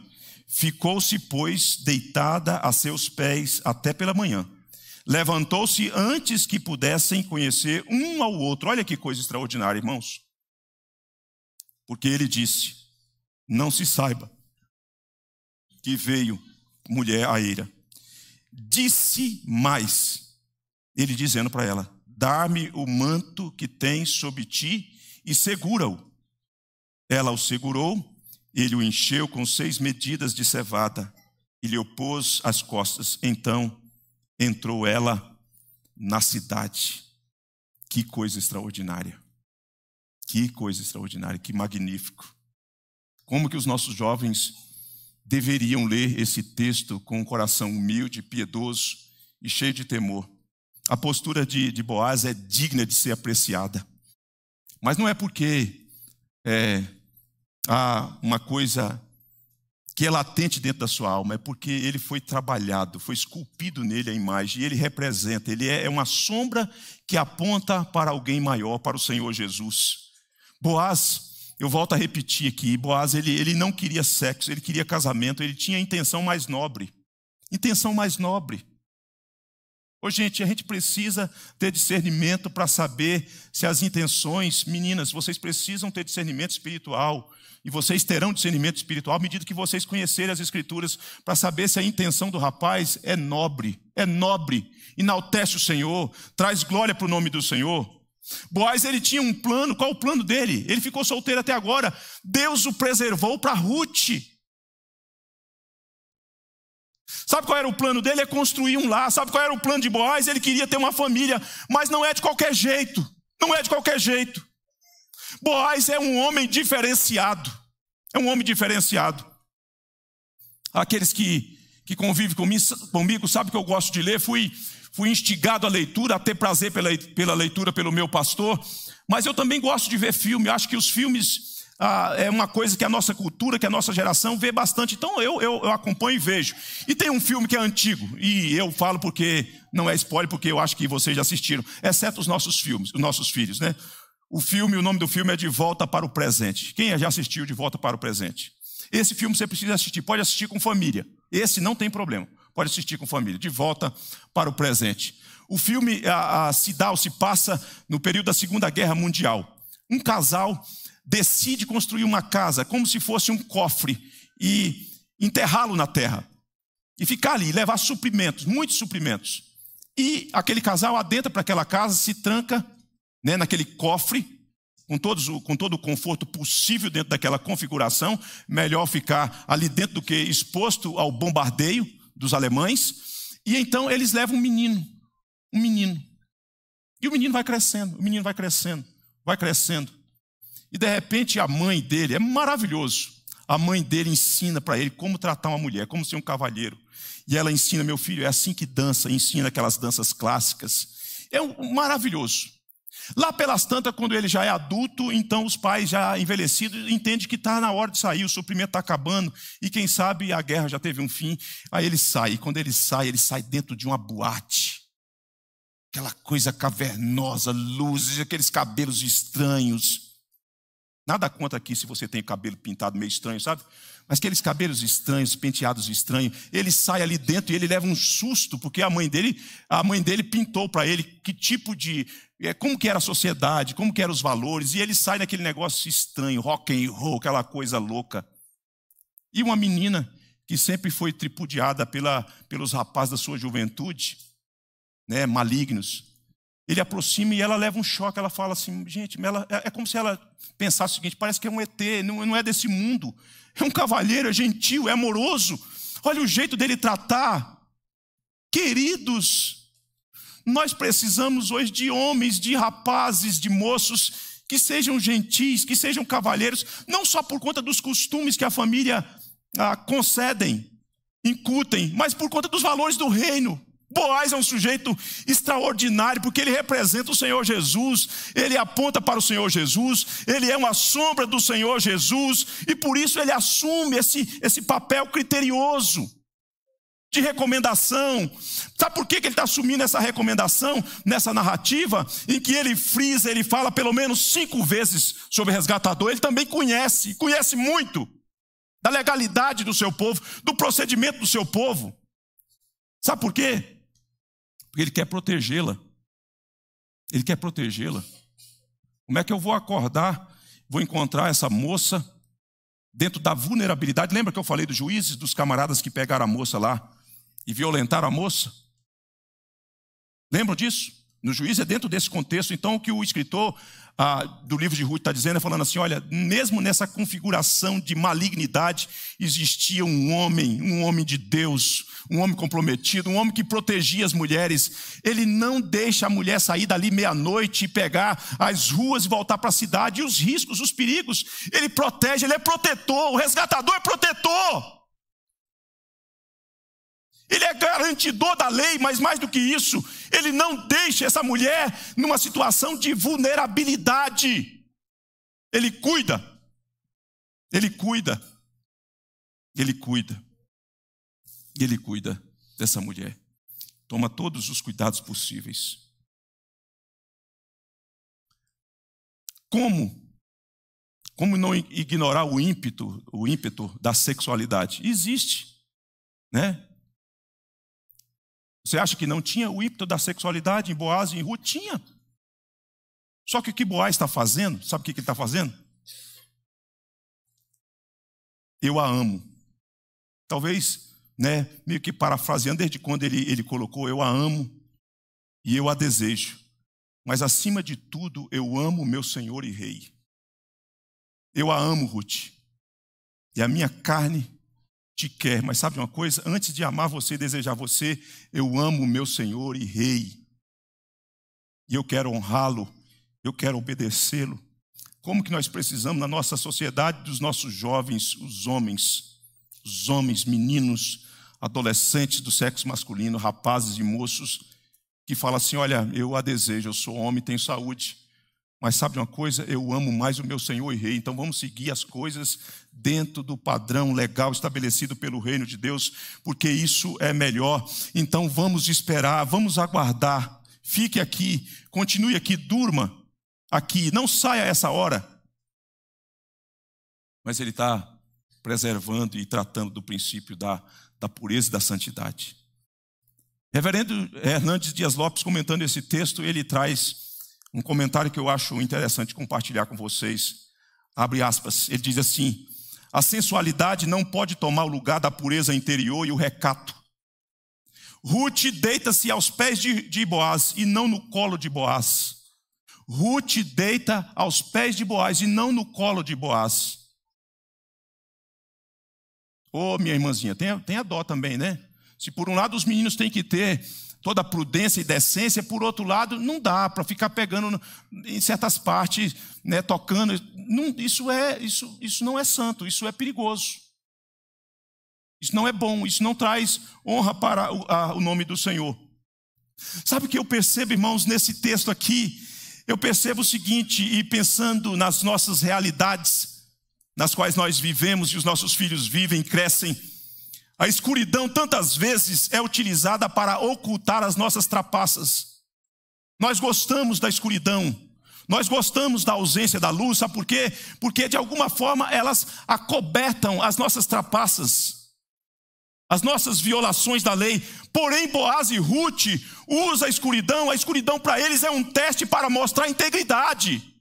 Ficou-se, pois, deitada a seus pés até pela manhã. Levantou-se antes que pudessem conhecer um ao outro. Olha que coisa extraordinária, irmãos. Porque ele disse: Não se saiba que veio mulher a ele. Disse mais, ele dizendo para ela: Dá-me o manto que tens sobre ti e segura-o. Ela o segurou ele o encheu com seis medidas de cevada e lhe opôs as costas. Então entrou ela na cidade. Que coisa extraordinária! Que coisa extraordinária, que magnífico. Como que os nossos jovens deveriam ler esse texto com um coração humilde, piedoso e cheio de temor. A postura de, de Boaz é digna de ser apreciada. Mas não é porque é, há uma coisa que é latente dentro da sua alma, é porque ele foi trabalhado, foi esculpido nele a imagem, e ele representa, ele é, é uma sombra que aponta para alguém maior, para o Senhor Jesus. Boaz, eu volto a repetir aqui, Boaz, ele, ele não queria sexo, ele queria casamento, ele tinha a intenção mais nobre. Intenção mais nobre. Ô, gente, a gente precisa ter discernimento para saber se as intenções, meninas, vocês precisam ter discernimento espiritual e vocês terão discernimento espiritual à medida que vocês conhecerem as Escrituras para saber se a intenção do rapaz é nobre, é nobre, enaltece o Senhor, traz glória para o nome do Senhor. Boaz, ele tinha um plano, qual o plano dele? Ele ficou solteiro até agora, Deus o preservou para Ruth. Sabe qual era o plano dele? É construir um lar. Sabe qual era o plano de Boaz? Ele queria ter uma família, mas não é de qualquer jeito. Não é de qualquer jeito. Boaz é um homem diferenciado. É um homem diferenciado. Aqueles que, que convivem comigo, sabem que eu gosto de ler. Fui, fui instigado à leitura, a ter prazer pela, pela leitura pelo meu pastor. Mas eu também gosto de ver filme. acho que os filmes ah, é uma coisa que a nossa cultura, que a nossa geração vê bastante. Então eu, eu, eu, acompanho e vejo. E tem um filme que é antigo, e eu falo porque não é spoiler, porque eu acho que vocês já assistiram, exceto os nossos filmes, os nossos filhos, né? O filme, o nome do filme é De Volta para o Presente. Quem já assistiu De Volta para o Presente? Esse filme você precisa assistir, pode assistir com família. Esse não tem problema, pode assistir com família. De Volta para o Presente. O filme a, a, se dá ou se passa no período da Segunda Guerra Mundial. Um casal decide construir uma casa como se fosse um cofre e enterrá-lo na terra. E ficar ali, levar suprimentos, muitos suprimentos. E aquele casal adentra para aquela casa, se tranca né, naquele cofre, com, todos, com todo o conforto possível dentro daquela configuração, melhor ficar ali dentro do que exposto ao bombardeio dos alemães. E então eles levam um menino, um menino. E o menino vai crescendo, o menino vai crescendo, vai crescendo. E de repente a mãe dele, é maravilhoso, a mãe dele ensina para ele como tratar uma mulher, como ser um cavalheiro. E ela ensina, meu filho, é assim que dança, ensina aquelas danças clássicas. É um, maravilhoso. Lá pelas tantas, quando ele já é adulto, então os pais já envelhecidos entendem que está na hora de sair, o suprimento está acabando, e quem sabe a guerra já teve um fim. Aí ele sai, e quando ele sai, ele sai dentro de uma boate. Aquela coisa cavernosa, luzes, aqueles cabelos estranhos. Nada conta aqui se você tem cabelo pintado meio estranho, sabe? Mas aqueles cabelos estranhos, penteados estranhos, ele sai ali dentro e ele leva um susto, porque a mãe dele, a mãe dele pintou para ele que tipo de. É, como que era a sociedade, como que eram os valores, e ele sai naquele negócio estranho, rock and roll, aquela coisa louca. E uma menina que sempre foi tripudiada pela, pelos rapazes da sua juventude, né, malignos, ele aproxima e ela leva um choque. Ela fala assim, gente, ela, é, é como se ela pensasse o seguinte: parece que é um ET, não, não é desse mundo. É um cavalheiro, é gentil, é amoroso. Olha o jeito dele tratar. Queridos, nós precisamos hoje de homens, de rapazes, de moços que sejam gentis, que sejam cavalheiros, não só por conta dos costumes que a família ah, concedem, incutem, mas por conta dos valores do reino. Boaz é um sujeito extraordinário, porque ele representa o Senhor Jesus, ele aponta para o Senhor Jesus, ele é uma sombra do Senhor Jesus, e por isso ele assume esse, esse papel criterioso de recomendação. Sabe por que, que ele está assumindo essa recomendação, nessa narrativa, em que ele frisa, ele fala pelo menos cinco vezes sobre resgatador? Ele também conhece, conhece muito da legalidade do seu povo, do procedimento do seu povo. Sabe por quê? Porque ele quer protegê-la. Ele quer protegê-la. Como é que eu vou acordar? Vou encontrar essa moça dentro da vulnerabilidade. Lembra que eu falei dos juízes, dos camaradas que pegaram a moça lá e violentaram a moça? Lembram disso? No juízo é dentro desse contexto, então, que o escritor ah, do livro de Ruth está dizendo, é falando assim: olha, mesmo nessa configuração de malignidade, existia um homem, um homem de Deus, um homem comprometido, um homem que protegia as mulheres. Ele não deixa a mulher sair dali meia-noite e pegar as ruas e voltar para a cidade, e os riscos, os perigos. Ele protege, ele é protetor, o resgatador é protetor. Ele é garantidor da lei, mas mais do que isso, ele não deixa essa mulher numa situação de vulnerabilidade. Ele cuida. Ele cuida. Ele cuida. Ele cuida dessa mulher. Toma todos os cuidados possíveis. Como? Como não ignorar o ímpeto, o ímpeto da sexualidade? Existe, né? Você acha que não tinha o ímpeto da sexualidade em Boaz e em Ruth? Tinha. Só que o que Boaz está fazendo, sabe o que ele está fazendo? Eu a amo. Talvez, né, meio que parafraseando, desde quando ele, ele colocou eu a amo e eu a desejo. Mas acima de tudo, eu amo meu Senhor e Rei. Eu a amo, Ruth. E a minha carne te quer. Mas sabe uma coisa? Antes de amar você e desejar você, eu amo o meu Senhor e Rei. E eu quero honrá-lo, eu quero obedecê-lo. Como que nós precisamos na nossa sociedade dos nossos jovens, os homens, os homens, meninos, adolescentes do sexo masculino, rapazes e moços, que falam assim: olha, eu a desejo, eu sou homem, tenho saúde. Mas sabe uma coisa? Eu amo mais o meu Senhor e Rei. Então vamos seguir as coisas dentro do padrão legal estabelecido pelo reino de Deus, porque isso é melhor. Então vamos esperar, vamos aguardar. Fique aqui, continue aqui, durma aqui, não saia a essa hora. Mas ele está preservando e tratando do princípio da, da pureza e da santidade. Reverendo Hernandes Dias Lopes, comentando esse texto, ele traz um comentário que eu acho interessante compartilhar com vocês. Abre aspas. Ele diz assim: a sensualidade não pode tomar o lugar da pureza interior e o recato. Ruth deita-se aos pés de, de Boaz e não no colo de Boaz. Ruth deita aos pés de Boaz e não no colo de Boaz. Ô, oh, minha irmãzinha, tem, tem a dó também, né? Se por um lado os meninos têm que ter toda prudência e decência, por outro lado, não dá para ficar pegando em certas partes, né, tocando. Não, isso, é, isso, isso não é santo, isso é perigoso. Isso não é bom, isso não traz honra para o, a, o nome do Senhor. Sabe o que eu percebo, irmãos, nesse texto aqui? Eu percebo o seguinte, e pensando nas nossas realidades, nas quais nós vivemos e os nossos filhos vivem, crescem, a escuridão tantas vezes é utilizada para ocultar as nossas trapaças. Nós gostamos da escuridão, nós gostamos da ausência da luz, sabe por quê? Porque de alguma forma elas acobertam as nossas trapaças, as nossas violações da lei. Porém, Boaz e Ruth usam a escuridão, a escuridão para eles é um teste para mostrar integridade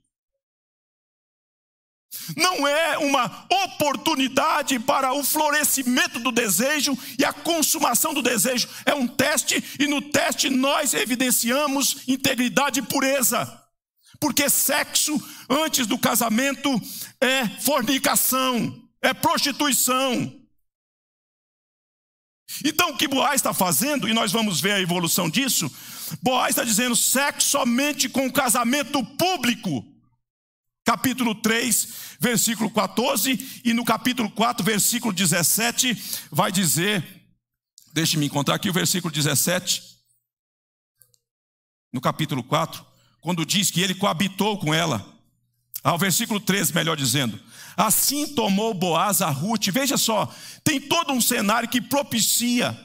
não é uma oportunidade para o florescimento do desejo e a consumação do desejo, é um teste, e no teste nós evidenciamos integridade e pureza, porque sexo antes do casamento é fornicação, é prostituição. Então o que Boaz está fazendo, e nós vamos ver a evolução disso, Boaz está dizendo sexo somente com casamento público capítulo 3, versículo 14, e no capítulo 4, versículo 17, vai dizer, deixe-me encontrar aqui o versículo 17, no capítulo 4, quando diz que ele coabitou com ela, ao ah, versículo 13, melhor dizendo, assim tomou Boaz a Ruth, veja só, tem todo um cenário que propicia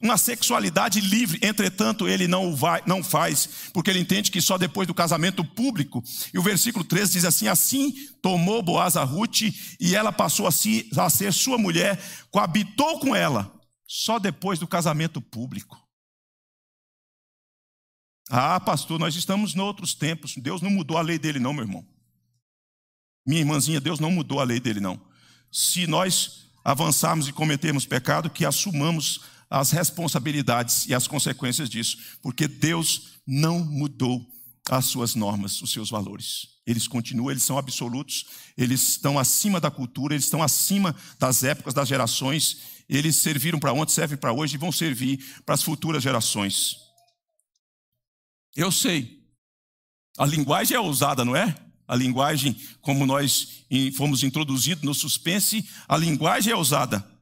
uma sexualidade livre, entretanto, ele não, vai, não faz, porque ele entende que só depois do casamento público. E o versículo 13 diz assim: Assim tomou Boaz a Ruth, e ela passou a, si, a ser sua mulher, coabitou com ela, só depois do casamento público. Ah, pastor, nós estamos em outros tempos. Deus não mudou a lei dele, não, meu irmão. Minha irmãzinha, Deus não mudou a lei dele, não. Se nós avançarmos e cometermos pecado, que assumamos as responsabilidades e as consequências disso, porque Deus não mudou as suas normas, os seus valores. Eles continuam, eles são absolutos, eles estão acima da cultura, eles estão acima das épocas, das gerações. Eles serviram para ontem, servem para hoje e vão servir para as futuras gerações. Eu sei. A linguagem é ousada, não é? A linguagem, como nós fomos introduzidos no suspense, a linguagem é ousada.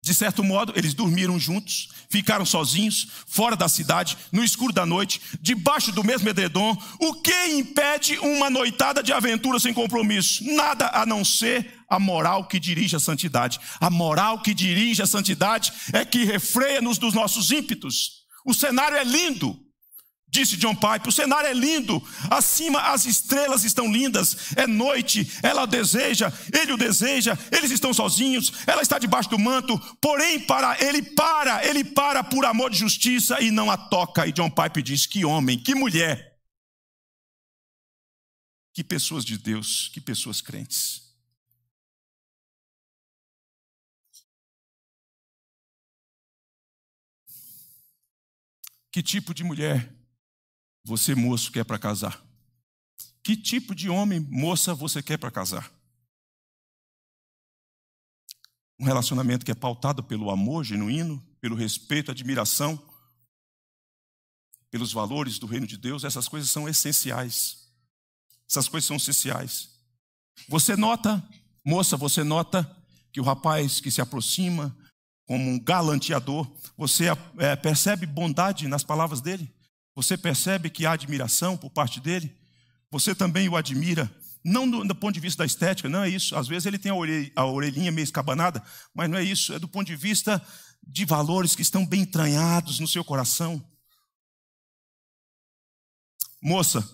De certo modo, eles dormiram juntos, ficaram sozinhos, fora da cidade, no escuro da noite, debaixo do mesmo edredom. O que impede uma noitada de aventura sem compromisso? Nada a não ser a moral que dirige a santidade. A moral que dirige a santidade é que refreia-nos dos nossos ímpetos. O cenário é lindo, Disse John Pipe: o cenário é lindo, acima as estrelas estão lindas, é noite, ela deseja, ele o deseja, eles estão sozinhos, ela está debaixo do manto, porém, para ele para, ele para por amor de justiça e não a toca. E John Pipe diz: que homem, que mulher, que pessoas de Deus, que pessoas crentes. Que tipo de mulher você, moço, quer para casar? Que tipo de homem, moça, você quer para casar? Um relacionamento que é pautado pelo amor genuíno, pelo respeito, admiração, pelos valores do reino de Deus, essas coisas são essenciais. Essas coisas são essenciais. Você nota, moça, você nota que o rapaz que se aproxima como um galanteador, você é, percebe bondade nas palavras dele? Você percebe que há admiração por parte dele? Você também o admira, não do, do, ponto de vista da estética, não é isso. Às vezes ele tem a, a orelhinha meio escabanada, mas não é isso. É do ponto de vista de valores que estão bem entranhados no seu coração. Moça,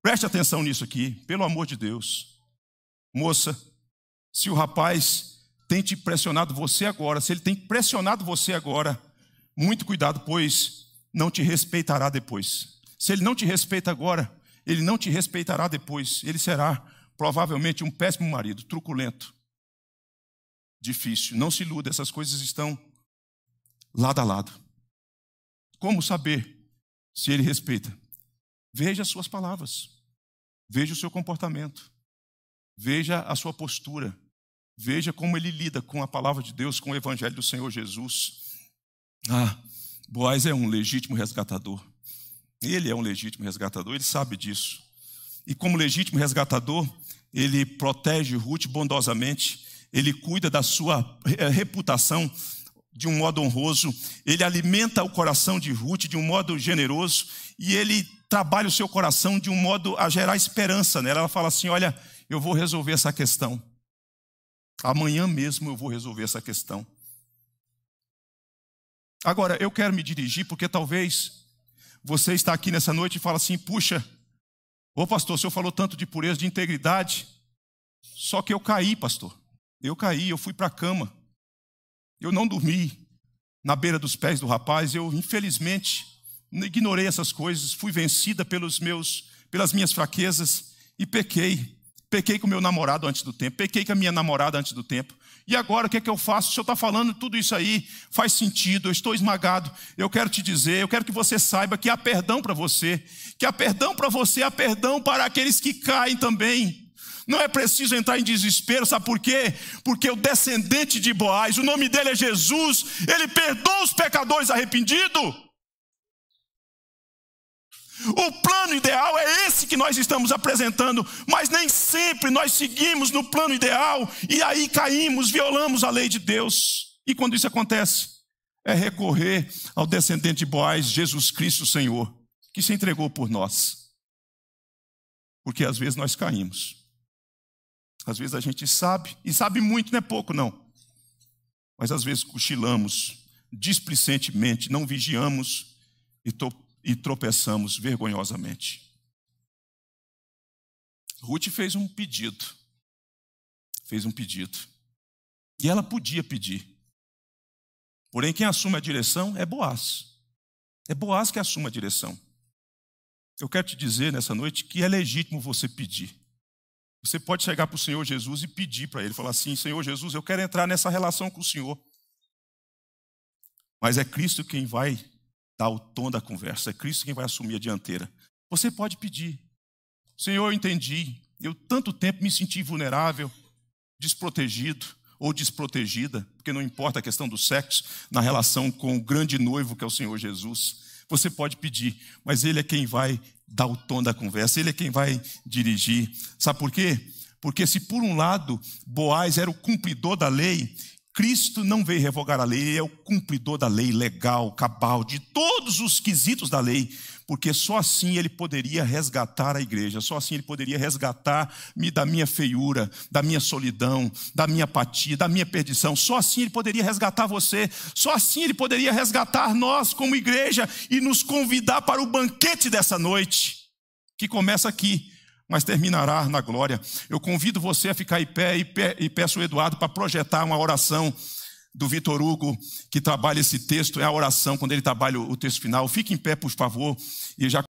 preste atenção nisso aqui, pelo amor de Deus. Moça, se o rapaz tem te pressionado você agora, se ele tem pressionado você agora, muito cuidado, pois não te respeitará depois. Se ele não te respeita agora, ele não te respeitará depois. Ele será provavelmente um péssimo marido, truculento, difícil. Não se iluda, essas coisas estão lado a lado. Como saber se ele respeita? Veja as suas palavras, veja o seu comportamento, veja a sua postura, veja como ele lida com a palavra de Deus, com o evangelho do Senhor Jesus. Ah, Boaz é um legítimo resgatador. Ele é um legítimo resgatador, ele sabe disso. E como legítimo resgatador, ele protege Ruth bondosamente, ele cuida da sua eh, reputação de um modo honroso, ele alimenta o coração de Ruth de um modo generoso e ele trabalha o seu coração de um modo a gerar esperança nela. Ela fala assim: Olha, eu vou resolver essa questão. Amanhã mesmo eu vou resolver essa questão. Agora, eu quero me dirigir porque talvez você está aqui nessa noite e fala assim: puxa, ô pastor, o senhor falou tanto de pureza, de integridade, só que eu caí, pastor. Eu caí, eu fui para a cama. Eu não dormi na beira dos pés do rapaz, eu infelizmente ignorei essas coisas, fui vencida pelos meus, pelas minhas fraquezas e pequei. Pequei com meu namorado antes do tempo, pequei com a minha namorada antes do tempo, e agora o que é que eu faço? O senhor está falando tudo isso aí, faz sentido, eu estou esmagado. Eu quero te dizer, eu quero que você saiba que há perdão para você, que há perdão para você, há perdão para aqueles que caem também. Não é preciso entrar em desespero, sabe por quê? Porque o descendente de Boaz, o nome dele é Jesus, ele perdoa os pecadores arrependidos. O plano ideal é esse que nós estamos apresentando, mas nem sempre nós seguimos no plano ideal e aí caímos, violamos a lei de Deus. E quando isso acontece, é recorrer ao descendente de Boaz, Jesus Cristo Senhor, que se entregou por nós. Porque às vezes nós caímos. Às vezes a gente sabe, e sabe muito, não é pouco não. Mas às vezes cochilamos displicentemente, não vigiamos e to e tropeçamos vergonhosamente. Ruth fez um pedido. Fez um pedido. E ela podia pedir. Porém, quem assume a direção é Boaz. É Boaz que assume a direção. Eu quero te dizer nessa noite que é legítimo você pedir. Você pode chegar para o Senhor Jesus e pedir para Ele, falar assim: Senhor Jesus, eu quero entrar nessa relação com o Senhor. Mas é Cristo quem vai dá o tom da conversa. É Cristo quem vai assumir a dianteira. Você pode pedir. Senhor, eu entendi. Eu tanto tempo me senti vulnerável, desprotegido ou desprotegida, porque não importa a questão do sexo, na relação com o grande noivo que é o Senhor Jesus. Você pode pedir, mas Ele é quem vai dar o tom da conversa, Ele é quem vai dirigir. Sabe por quê? Porque se por um lado Boaz era o cumpridor da lei Cristo não veio revogar a lei, ele é o cumpridor da lei legal, cabal, de todos os quesitos da lei, porque só assim ele poderia resgatar a igreja, só assim ele poderia resgatar-me da minha feiura, da minha solidão, da minha apatia, da minha perdição, só assim ele poderia resgatar você, só assim ele poderia resgatar nós como igreja e nos convidar para o banquete dessa noite, que começa aqui, mas terminará na glória. Eu convido você a ficar em pé e peço ao Eduardo para projetar uma oração do Vitor Hugo, que trabalha esse texto, é a oração, quando ele trabalha o texto final. Fique em pé, por favor, e já